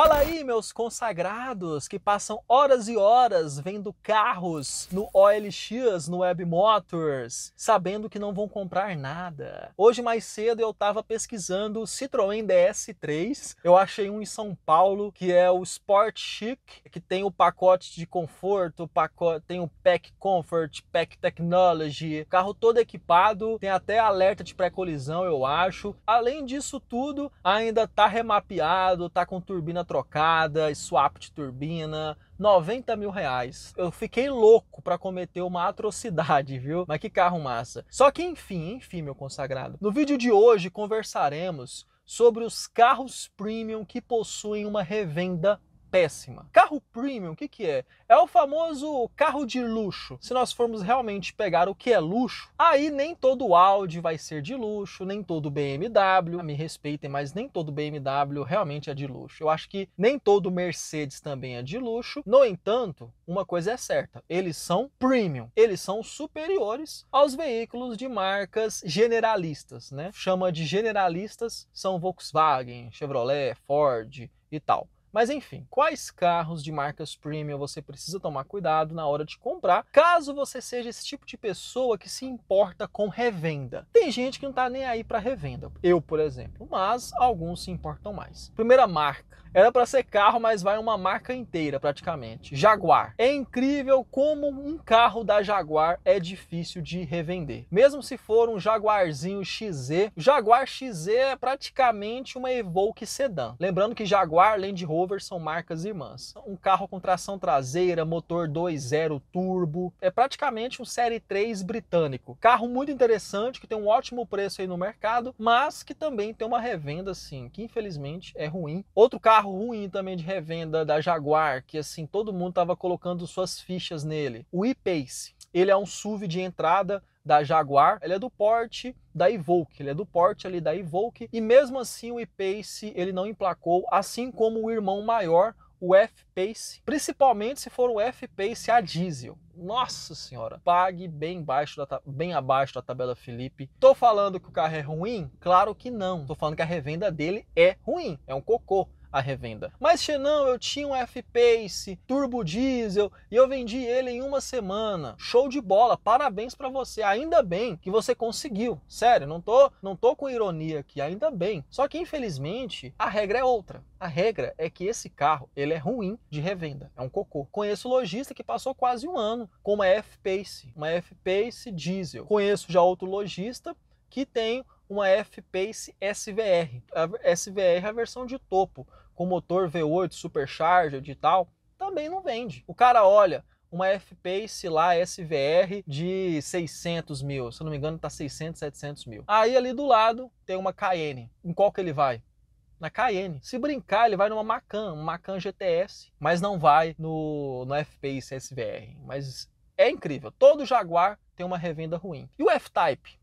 Fala aí, meus consagrados que passam horas e horas vendo carros no OLX, no Web Motors, sabendo que não vão comprar nada. Hoje mais cedo eu estava pesquisando o Citroën DS3. Eu achei um em São Paulo que é o Sport Chic, que tem o pacote de conforto, pacote, tem o Pack Comfort, Pack Technology, carro todo equipado, tem até alerta de pré-colisão, eu acho. Além disso tudo, ainda tá remapeado, tá com turbina trocada, swap de turbina, 90 mil reais. Eu fiquei louco para cometer uma atrocidade, viu? Mas que carro massa. Só que enfim, enfim, meu consagrado. No vídeo de hoje conversaremos sobre os carros premium que possuem uma revenda péssima. Carro premium, o que, que é? É o famoso carro de luxo. Se nós formos realmente pegar o que é luxo, aí nem todo Audi vai ser de luxo, nem todo BMW, me respeitem, mas nem todo BMW realmente é de luxo. Eu acho que nem todo Mercedes também é de luxo. No entanto, uma coisa é certa, eles são premium, eles são superiores aos veículos de marcas generalistas, né? Chama de generalistas são Volkswagen, Chevrolet, Ford e tal. Mas enfim, quais carros de marcas premium você precisa tomar cuidado na hora de comprar, caso você seja esse tipo de pessoa que se importa com revenda? Tem gente que não tá nem aí para revenda, eu, por exemplo, mas alguns se importam mais. Primeira marca, era para ser carro, mas vai uma marca inteira praticamente. Jaguar. É incrível como um carro da Jaguar é difícil de revender. Mesmo se for um Jaguarzinho XZ, Jaguar XZ é praticamente uma Evoque sedã. Lembrando que Jaguar, Land Rover Rover são marcas irmãs. Um carro com tração traseira, motor 2.0 turbo, é praticamente um Série 3 britânico. Carro muito interessante, que tem um ótimo preço aí no mercado, mas que também tem uma revenda, assim, que infelizmente é ruim. Outro carro ruim também de revenda da Jaguar, que assim, todo mundo estava colocando suas fichas nele, o e-Pace. Ele é um SUV de entrada, da Jaguar, ele é do porte da Evoque, ele é do porte ali da Evoque, e mesmo assim o E-Pace ele não emplacou, assim como o irmão maior, o F-Pace, principalmente se for o F-Pace a diesel. Nossa senhora, pague bem, baixo da, bem abaixo da tabela Felipe. Tô falando que o carro é ruim? Claro que não. Tô falando que a revenda dele é ruim, é um cocô a revenda. Mas Xenon, eu tinha um F-Pace, turbo diesel e eu vendi ele em uma semana. Show de bola, parabéns para você. Ainda bem que você conseguiu. Sério, não tô, não tô com ironia aqui, ainda bem. Só que infelizmente a regra é outra. A regra é que esse carro, ele é ruim de revenda, é um cocô. Conheço lojista que passou quase um ano com uma F-Pace, uma F-Pace diesel. Conheço já outro lojista que tem uma F-Pace SVR. A SVR é a versão de topo, com motor V8 supercharged e tal, também não vende. O cara olha uma F-Pace lá SVR de 600 mil, se não me engano tá 600, 700 mil. Aí ali do lado tem uma Cayenne, em qual que ele vai? na Cayenne. Se brincar, ele vai numa Macan, uma Macan GTS, mas não vai no, no F-Pace SVR. Mas é incrível, todo Jaguar tem uma revenda ruim. E o F-Type?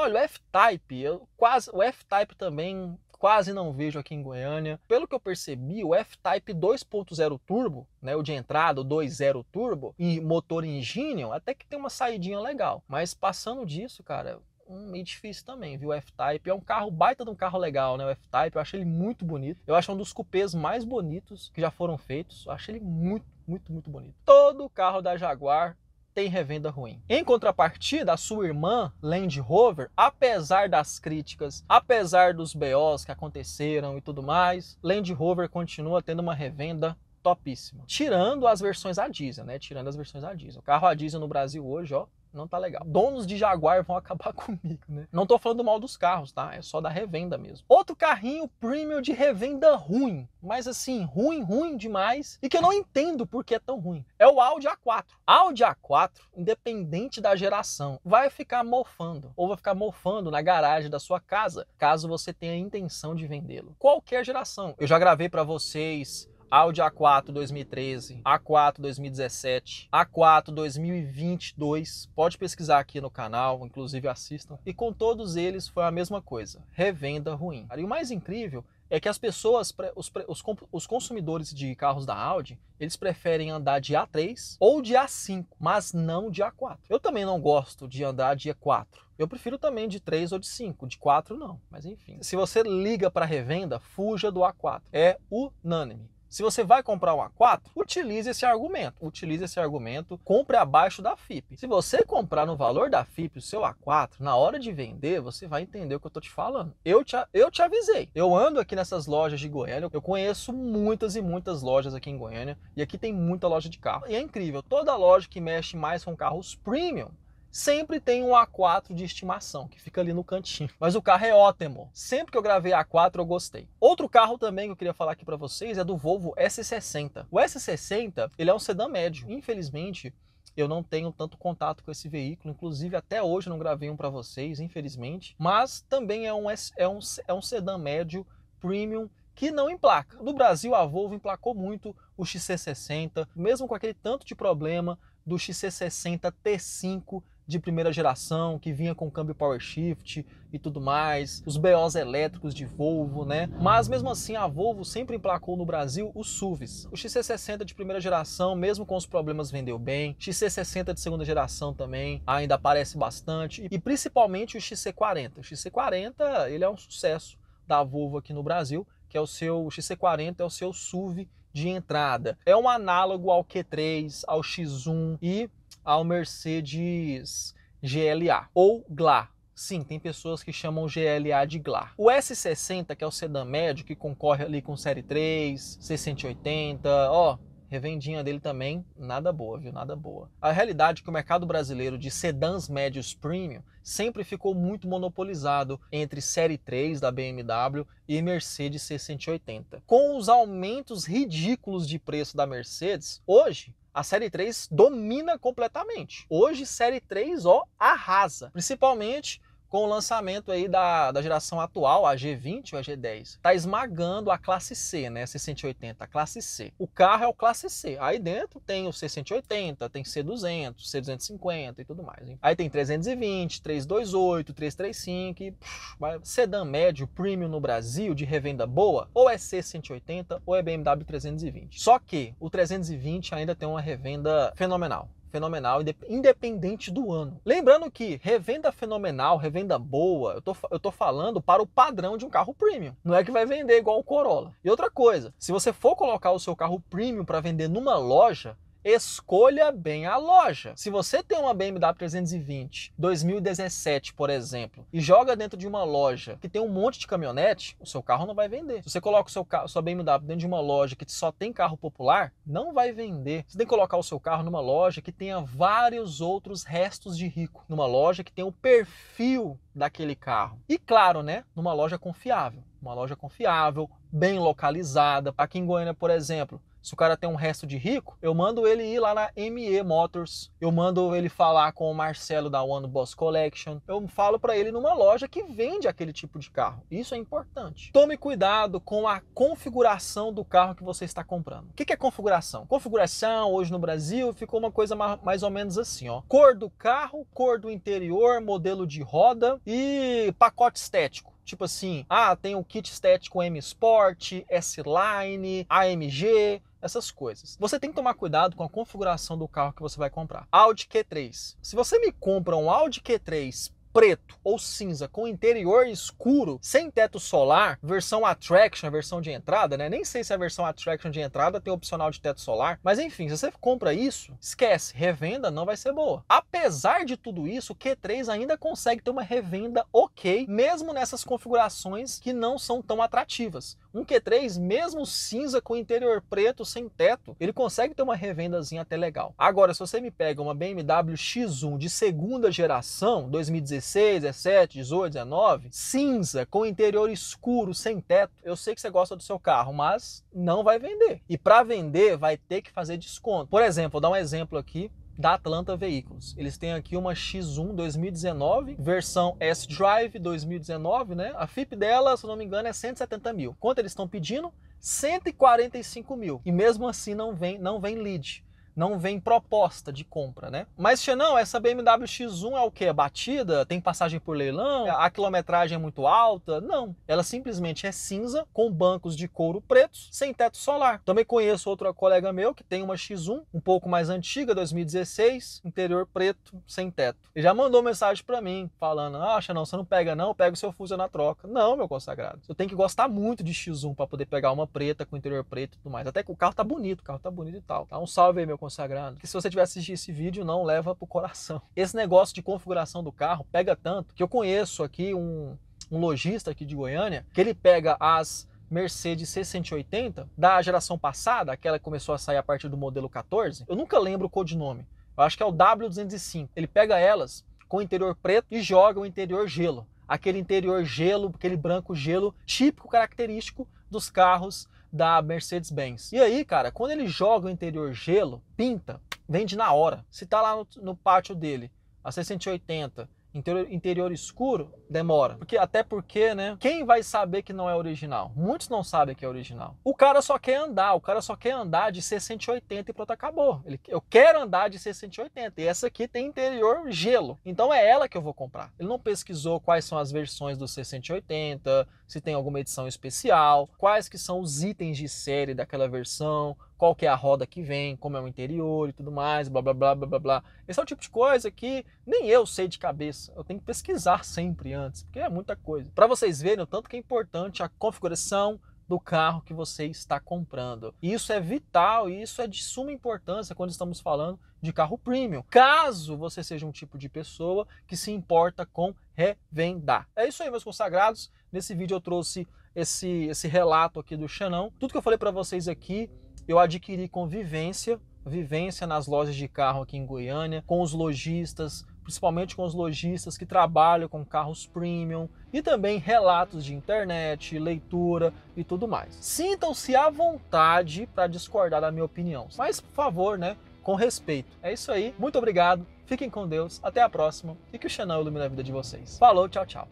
Olha, o F-Type, quase, o F-Type também quase não vejo aqui em Goiânia. Pelo que eu percebi, o F-Type 2.0 Turbo, né, o de entrada, o 2.0 Turbo e motor Ingenium, até que tem uma saidinha legal. Mas passando disso, cara, um meio difícil também, viu? O F-Type é um carro baita de um carro legal, né? O F-Type, eu acho ele muito bonito. Eu acho um dos cupês mais bonitos que já foram feitos. Eu acho ele muito, muito, muito bonito. Todo carro da Jaguar tem revenda ruim. Em contrapartida, a sua irmã, Land Rover, apesar das críticas, apesar dos BOs que aconteceram e tudo mais, Land Rover continua tendo uma revenda topíssima. Tirando as versões a diesel, né? Tirando as versões a diesel. O carro a diesel no Brasil hoje, ó, não tá legal. Donos de Jaguar vão acabar comigo, né? Não tô falando mal dos carros, tá? É só da revenda mesmo. Outro carrinho premium de revenda ruim, mas assim, ruim, ruim demais, e que eu não entendo por que é tão ruim. É o Audi A4. Audi A4, independente da geração, vai ficar mofando ou vai ficar mofando na garagem da sua casa, caso você tenha a intenção de vendê-lo. Qualquer geração. Eu já gravei para vocês Audi A4 2013, A4 2017, A4 2022. Pode pesquisar aqui no canal, inclusive assistam. E com todos eles foi a mesma coisa, revenda ruim. E o mais incrível é que as pessoas, os, os, os, consumidores de carros da Audi, eles preferem andar de A3 ou de A5, mas não de A4. Eu também não gosto de andar de A4. Eu prefiro também de 3 ou de 5, de 4 não, mas enfim. Se você liga para revenda, fuja do A4. É unânime. Se você vai comprar um A4, utilize esse argumento. Utilize esse argumento, compre abaixo da FIP. Se você comprar no valor da FIP o seu A4, na hora de vender, você vai entender o que eu tô te falando. Eu te, eu te avisei. Eu ando aqui nessas lojas de Goiânia, eu conheço muitas e muitas lojas aqui em Goiânia, e aqui tem muita loja de carro. E é incrível, toda loja que mexe mais com carros premium, sempre tem um A4 de estimação, que fica ali no cantinho. Mas o carro é ótimo. Sempre que eu gravei A4, eu gostei. Outro carro também que eu queria falar aqui para vocês é do Volvo S60. O S60, ele é um sedã médio. Infelizmente, eu não tenho tanto contato com esse veículo, inclusive até hoje não gravei um para vocês, infelizmente. Mas também é um, é, um, é um sedã médio premium que não emplaca. No Brasil, a Volvo emplacou muito o XC60, mesmo com aquele tanto de problema do XC60 T5 de primeira geração, que vinha com câmbio power shift e tudo mais, os BOs elétricos de Volvo, né? Mas mesmo assim, a Volvo sempre emplacou no Brasil os SUVs. O XC60 de primeira geração, mesmo com os problemas, vendeu bem. XC60 de segunda geração também ainda aparece bastante. E principalmente o XC40. O XC40 ele é um sucesso da Volvo aqui no Brasil, que é o seu o XC40, é o seu SUV de entrada. É um análogo ao Q3, ao X1 e ao Mercedes GLA ou GLA. Sim, tem pessoas que chamam GLA de GLA. O S60, que é o sedã médio, que concorre ali com Série 3, 680, ó, Revendinha dele também, nada boa, viu? Nada boa. A realidade é que o mercado brasileiro de sedãs médios premium sempre ficou muito monopolizado entre Série 3 da BMW e Mercedes C180. Com os aumentos ridículos de preço da Mercedes, hoje a série 3 domina completamente. Hoje, série 3 ó, arrasa, principalmente com o lançamento aí da, da geração atual, a G20 ou a G10, está esmagando a classe C, né? C180, a classe C. O carro é o classe C. Aí dentro tem o C180, tem C200, C250 e tudo mais. Hein? Aí tem 320, 328, 335 e puf, sedã médio, premium no Brasil, de revenda boa, ou é C180 ou é BMW 320. Só que o 320 ainda tem uma revenda fenomenal fenomenal, independente do ano. Lembrando que revenda fenomenal, revenda boa, eu tô, eu tô falando para o padrão de um carro premium. Não é que vai vender igual o Corolla. E outra coisa, se você for colocar o seu carro premium para vender numa loja, Escolha bem a loja. Se você tem uma BMW 320 2017, por exemplo, e joga dentro de uma loja que tem um monte de caminhonete, o seu carro não vai vender. Se você coloca o seu carro, sua BMW dentro de uma loja que só tem carro popular, não vai vender. Você tem que colocar o seu carro numa loja que tenha vários outros restos de rico, numa loja que tenha o perfil daquele carro. E claro, né, numa loja confiável uma loja confiável, bem localizada. Aqui em Goiânia, por exemplo, se o cara tem um resto de rico, eu mando ele ir lá na ME Motors, eu mando ele falar com o Marcelo da One Boss Collection, eu falo para ele numa loja que vende aquele tipo de carro. Isso é importante. Tome cuidado com a configuração do carro que você está comprando. O que é configuração? Configuração hoje no Brasil ficou uma coisa mais ou menos assim, ó: cor do carro, cor do interior, modelo de roda e pacote estético. Tipo assim, ah, tem o kit estético M Sport Sport, S-Line, AMG, essas coisas. Você tem que tomar cuidado com a configuração do carro que você vai comprar. Audi Q3. Se você me compra um Audi Q3 preto ou cinza com interior escuro, sem teto solar, versão Attraction, a versão de entrada, né? Nem sei se a versão Attraction de entrada tem opcional de teto solar, mas enfim, se você compra isso, esquece, revenda não vai ser boa. Apesar de tudo isso, o Q3 ainda consegue ter uma revenda ok, mesmo nessas configurações que não são tão atrativas. Um Q3, mesmo cinza com interior preto, sem teto, ele consegue ter uma revendazinha até legal. Agora, se você me pega uma BMW X1 de segunda geração, 2016, 16, 17, 18, 19, cinza, com interior escuro, sem teto. Eu sei que você gosta do seu carro, mas não vai vender. E para vender, vai ter que fazer desconto. Por exemplo, vou dar um exemplo aqui da Atlanta Veículos. Eles têm aqui uma X1 2019, versão S-Drive 2019, né? A FIP dela, se não me engano, é 170 mil. Quanto eles estão pedindo? 145 mil. E mesmo assim não vem, não vem lead não vem proposta de compra, né? Mas, não, essa BMW X1 é o que? É batida? Tem passagem por leilão? A quilometragem é muito alta? Não. Ela simplesmente é cinza, com bancos de couro pretos, sem teto solar. Também conheço outro colega meu que tem uma X1, um pouco mais antiga, 2016, interior preto, sem teto. Ele já mandou mensagem para mim, falando, acha não, você não pega não, pega o seu Fusa na troca. Não, meu consagrado. Eu tenho que gostar muito de X1 para poder pegar uma preta, com interior preto e tudo mais. Até que o carro tá bonito, o carro tá bonito e tal. Tá um salve aí, meu consagrado consagrado. Que se você tiver assistido esse vídeo, não leva pro coração. Esse negócio de configuração do carro pega tanto que eu conheço aqui um, um lojista aqui de Goiânia que ele pega as Mercedes C180 da geração passada, aquela que começou a sair a partir do modelo 14. Eu nunca lembro o codinome. Eu acho que é o W205. Ele pega elas com o interior preto e joga o interior gelo. Aquele interior gelo, aquele branco gelo típico característico dos carros da Mercedes-Benz. E aí, cara, quando ele joga o interior gelo, pinta, vende na hora. Se tá lá no, no pátio dele, a 680, interior, interior escuro, demora. Porque até porque, né? Quem vai saber que não é original? Muitos não sabem que é original. O cara só quer andar, o cara só quer andar de C 180 e pronto, acabou. Ele, eu quero andar de C 180 e essa aqui tem interior gelo. Então é ela que eu vou comprar. Ele não pesquisou quais são as versões do C180, se tem alguma edição especial, quais que são os itens de série daquela versão, qual que é a roda que vem, como é o interior e tudo mais, blá blá blá blá blá. Esse é o tipo de coisa que nem eu sei de cabeça. Eu tenho que pesquisar sempre antes, porque é muita coisa. Para vocês verem o tanto que é importante a configuração do carro que você está comprando. Isso é vital e isso é de suma importância quando estamos falando de carro premium. Caso você seja um tipo de pessoa que se importa com revendar. É isso aí, meus consagrados. Nesse vídeo eu trouxe esse, esse relato aqui do Xanão. Tudo que eu falei para vocês aqui, eu adquiri com vivência, vivência nas lojas de carro aqui em Goiânia, com os lojistas, principalmente com os lojistas que trabalham com carros premium e também relatos de internet, leitura e tudo mais. Sintam-se à vontade para discordar da minha opinião, mas por favor, né, com respeito. É isso aí, muito obrigado, fiquem com Deus, até a próxima e que o Xanão ilumine a vida de vocês. Falou, tchau, tchau.